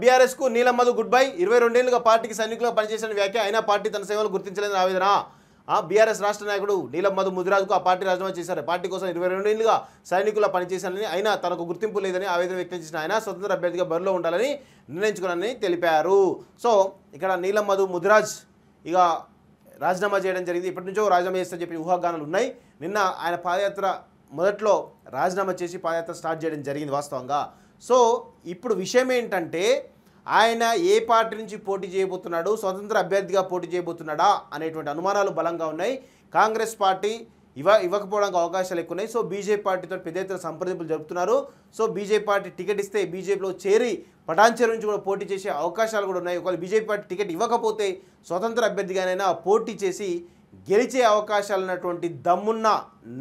బీఆర్ఎస్కు నీలమ్మధు good bye ఇరవై రెండేళ్లుగా పార్టీకి సైనికులుగా పనిచేసిన వ్యాఖ్య అయినా పార్టీ తన సేవలు గుర్తించలేని ఆవేదన ఆ బీఆర్ఎస్ రాష్ట్ర నాయకుడు నీలం మధు ముదిరాజుకు ఆ పార్టీ రాజీనామా చేశారు పార్టీ కోసం ఇరవై రెండేళ్లుగా సైనికుల పనిచేశానని అయినా తనకు గుర్తింపు లేదని ఆవేదన వ్యక్తం చేసిన ఆయన స్వతంత్ర అభ్యర్థిగా బరిలో ఉండాలని నిర్ణయించుకున్నానని తెలిపారు సో ఇక్కడ నీలం ముదిరాజ్ ఇక రాజీనామా చేయడం జరిగింది ఇప్పటి నుంచో రాజీనామా చేస్తారని చెప్పి ఊహాగానాలు ఉన్నాయి నిన్న ఆయన పాదయాత్ర మొదట్లో రాజీనామా చేసి పాదయాత్ర స్టార్ట్ చేయడం జరిగింది వాస్తవంగా సో ఇప్పుడు విషయం ఏంటంటే ఆయన ఏ పార్టీ నుంచి పోటీ చేయబోతున్నాడు స్వతంత్ర అభ్యర్థిగా పోటీ చేయబోతున్నాడా అనేటువంటి అనుమానాలు బలంగా ఉన్నాయి కాంగ్రెస్ పార్టీ ఇవ ఇవ్వకపోవడానికి అవకాశాలు ఎక్కువ ఉన్నాయి సో బీజేపీ పార్టీతో పెద్ద ఎత్తున సంప్రదింపులు జరుపుతున్నారు సో బీజేపీ పార్టీ టికెట్ ఇస్తే బీజేపీలో చేరి పటాన్చేరు నుంచి కూడా పోటీ చేసే అవకాశాలు కూడా ఉన్నాయి ఒకవేళ బీజేపీ పార్టీ టికెట్ ఇవ్వకపోతే స్వతంత్ర అభ్యర్థిగానైనా పోటీ చేసి గెలిచే అవకాశాలు ఉన్నటువంటి దమ్మున్న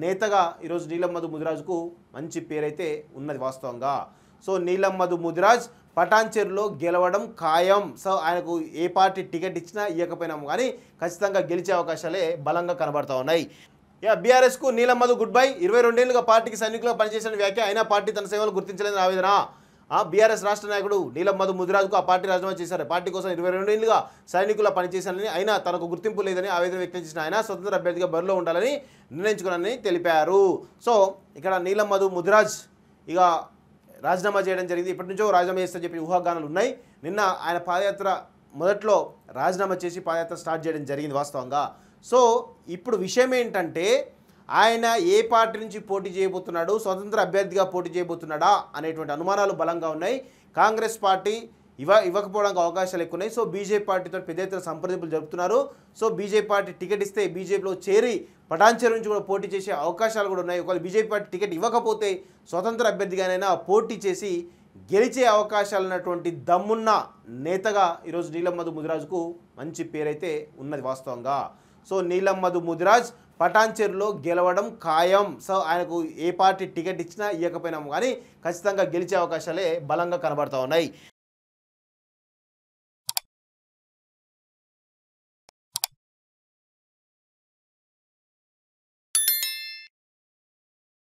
నేతగా ఈరోజు నీలం మధు ముదిరాజుకు మంచి పేరైతే ఉన్నది వాస్తవంగా సో నీలం మధు ముదిరాజ్ పటాన్చెరులో గెలవడం ఖాయం సో ఆయనకు ఏ పార్టీ టికెట్ ఇచ్చినా ఇవ్వకపోయినాము కానీ ఖచ్చితంగా గెలిచే అవకాశాలే బలంగా కనబడుతూ ఉన్నాయి యా బీఆర్ఎస్కు నీలమ్మధు గుడ్ బై ఇరవై రెండేళ్లుగా పార్టీకి సైనికులుగా పనిచేసిన వ్యాఖ్య అయినా పార్టీ తన సేవలు గుర్తించలేదని ఆవేదన బీఆర్ఎస్ రాష్ట్ర నాయకుడు నీలం మధు ముదిరాజుకు ఆ పార్టీ రాజీనామా చేశారు పార్టీ కోసం ఇరవై రెండేళ్లుగా సైనికులా పనిచేశానని అయినా తనకు గుర్తింపు లేదని ఆవేదన వ్యక్తం చేసిన ఆయన స్వతంత్ర అభ్యర్థిగా బరిలో ఉండాలని నిర్ణయించుకున్నానని తెలిపారు సో ఇక్కడ నీలం మధు ముదిరాజ్ ఇక రాజీనామా చేయడం జరిగింది ఇప్పటి నుంచో రాజీనామా చేస్తా చెప్పి ఊహాగానాలు ఉన్నాయి నిన్న ఆయన పాదయాత్ర మొదట్లో రాజీనామా చేసి పాదయాత్ర స్టార్ట్ చేయడం జరిగింది వాస్తవంగా సో ఇప్పుడు విషయం ఏంటంటే ఆయన ఏ పార్టీ నుంచి పోటీ చేయబోతున్నాడు స్వతంత్ర అభ్యర్థిగా పోటీ చేయబోతున్నాడా అనేటువంటి అనుమానాలు బలంగా ఉన్నాయి కాంగ్రెస్ పార్టీ ఇవ ఇవ్వకపోవడానికి అవకాశాలు ఎక్కువ ఉన్నాయి సో బీజేపీ పార్టీతో పెద్ద ఎత్తున సంప్రదింపులు జరుపుతున్నారు సో బీజేపీ పార్టీ టికెట్ ఇస్తే బీజేపీలో చేరి పటాన్చేరు నుంచి కూడా పోటీ చేసే అవకాశాలు కూడా ఉన్నాయి ఒకవేళ బీజేపీ పార్టీ టికెట్ ఇవ్వకపోతే స్వతంత్ర అభ్యర్థిగానైనా పోటీ చేసి గెలిచే అవకాశాలు ఉన్నటువంటి దమ్మున్న నేతగా ఈరోజు నీలమ్మధు ముదిరాజ్కు మంచి పేరైతే ఉన్నది వాస్తవంగా సో నీలమ్మధు ముదిరాజ్ పటాన్చేరులో గెలవడం ఖాయం సో ఆయనకు ఏ పార్టీ టికెట్ ఇచ్చినా ఇవ్వకపోయినాము కానీ ఖచ్చితంగా గెలిచే అవకాశాలే బలంగా కనబడతా ఉన్నాయి